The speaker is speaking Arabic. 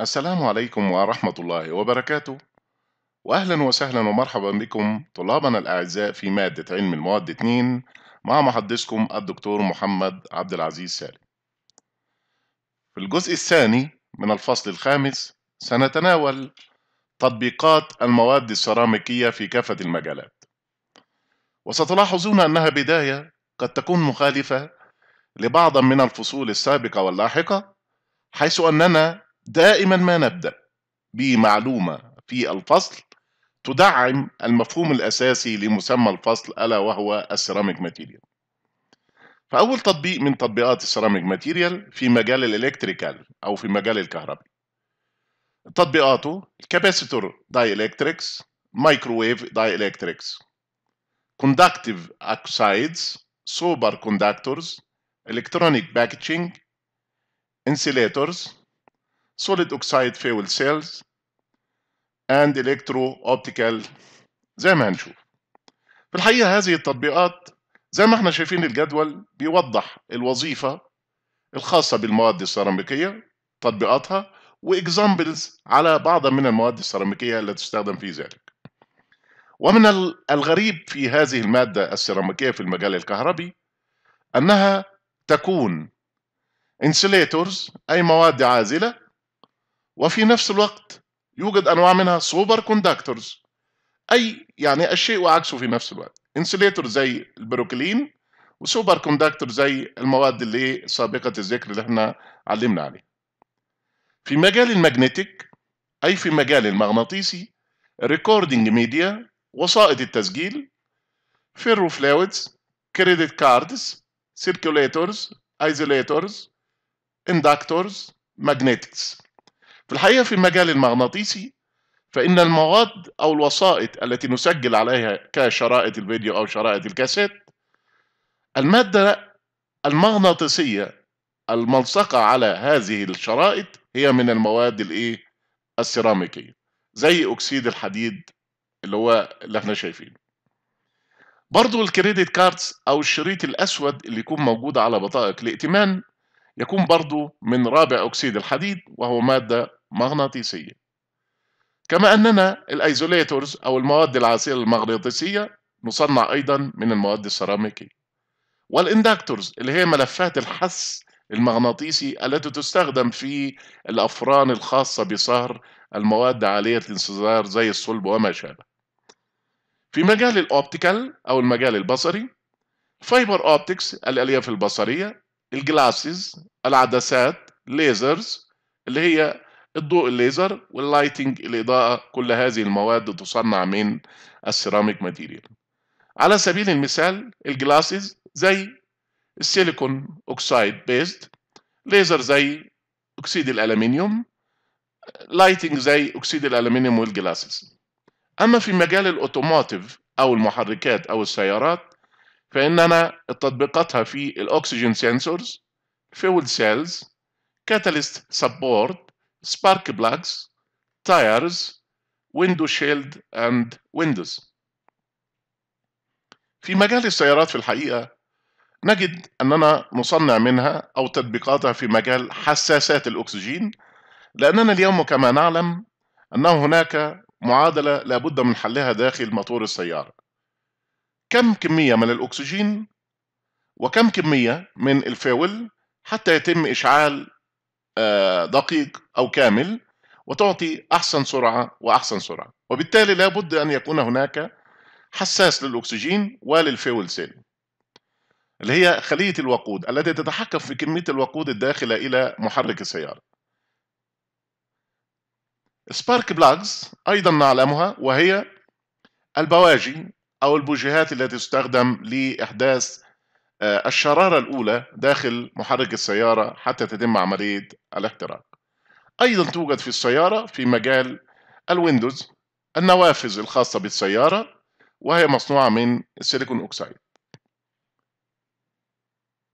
السلام عليكم ورحمة الله وبركاته وأهلا وسهلا ومرحبا بكم طلابنا الأعزاء في مادة علم المواد 2 مع محدثكم الدكتور محمد عبد العزيز سالم في الجزء الثاني من الفصل الخامس سنتناول تطبيقات المواد السيراميكية في كافة المجالات وستلاحظون أنها بداية قد تكون مخالفة لبعض من الفصول السابقة واللاحقة حيث أننا دائما ما نبدأ بمعلومة في الفصل تدعم المفهوم الأساسي لمسمى الفصل ألا وهو السيراميك ماتيريال فأول تطبيق من تطبيقات السيراميك ماتيريال في مجال الإلكتريكال أو في مجال الكهربي تطبيقاته الكاباسيتور داي إلكتريكس مايكروويف داي إلكتريكس كوندكتيف أكسايدز سوبر كوندكتورز إلكترونيك باكتشينج إنسيليتورز solid oxide fuel cells and electro optical زي ما هنشوف في الحقيقة هذه التطبيقات زي ما احنا شايفين الجدول بيوضح الوظيفة الخاصة بالمواد السيراميكية تطبيقاتها واكزامبلز على بعض من المواد السيراميكية التي تستخدم في ذلك ومن الغريب في هذه المادة السيراميكية في المجال الكهربي أنها تكون انسليتورز أي مواد عازلة وفي نفس الوقت يوجد انواع منها سوبر كوندكتورز اي يعني الشيء وعكسه في نفس الوقت انسليتور زي البروكلين وسوبر كوندكتور زي المواد اللي سابقه الذكر اللي احنا علمنا عليه في مجال الماجنتيك اي في مجال المغناطيسي ريكوردنج ميديا وسائط التسجيل فيرو فلويدز كريدت كاردز سيركوليتورز ايزوليتورز اندكتورز ماجنتكس في الحقيقة في المجال المغناطيسي فإن المواد أو الوسائط التي نسجل عليها كشرائط الفيديو أو شرائط الكاسيت المادة المغناطيسية الملصقة على هذه الشرائط هي من المواد الإيه؟ السيراميكية زي أكسيد الحديد اللي هو اللي احنا شايفينه برضو الكريدت كاردز أو الشريط الأسود اللي يكون موجود على بطائق الائتمان يكون برضو من رابع أكسيد الحديد وهو مادة مغناطيسية كما أننا الأيزوليتورز أو المواد العازلة المغناطيسية نصنع أيضا من المواد السيراميكية والإندكتورز اللي هي ملفات الحس المغناطيسي التي تستخدم في الأفران الخاصة بصهر المواد عالية الانصهار زي الصلب وما شابه في مجال الأوبتيكال أو المجال البصري فايبر أوبتكس الألياف البصرية الجلاسز العدسات ليزرز اللي هي الضوء الليزر واللايتنج الإضاءة كل هذه المواد تصنع من السيراميك ماتيريال على سبيل المثال الجلاسز زي السيليكون أوكسايد بيست ليزر زي أكسيد الألمنيوم لايتنج زي أكسيد الألمنيوم والجلاسز أما في مجال الأوتوموتيف أو المحركات أو السيارات فإننا تطبيقاتها في الأكسجين سنسورز فيول سيلز كاتاليست سبورت spark plugs, tires, window shield and windows في مجال السيارات في الحقيقة نجد أننا نصنع منها أو تطبيقاتها في مجال حساسات الأكسجين لأننا اليوم كما نعلم أن هناك معادلة لابد من حلها داخل موتور السيارة كم كمية من الأكسجين وكم كمية من الفاول حتى يتم إشعال آه، دقيق أو كامل وتعطي أحسن سرعة وأحسن سرعة وبالتالي لابد أن يكون هناك حساس للأكسجين وللفيول سيل اللي هي خلية الوقود التي تتحكم في كمية الوقود الداخلة إلى محرك السيارة سبارك بلاجز أيضا نعلمها وهي البواجي أو البوجيهات التي تستخدم لإحداث آه، الشرارة الأولى داخل محرك السيارة حتى تتم عملية الاحتراق أيضا توجد في السيارة في مجال الويندوز النوافذ الخاصة بالسيارة وهي مصنوعة من السيليكون أوكسيد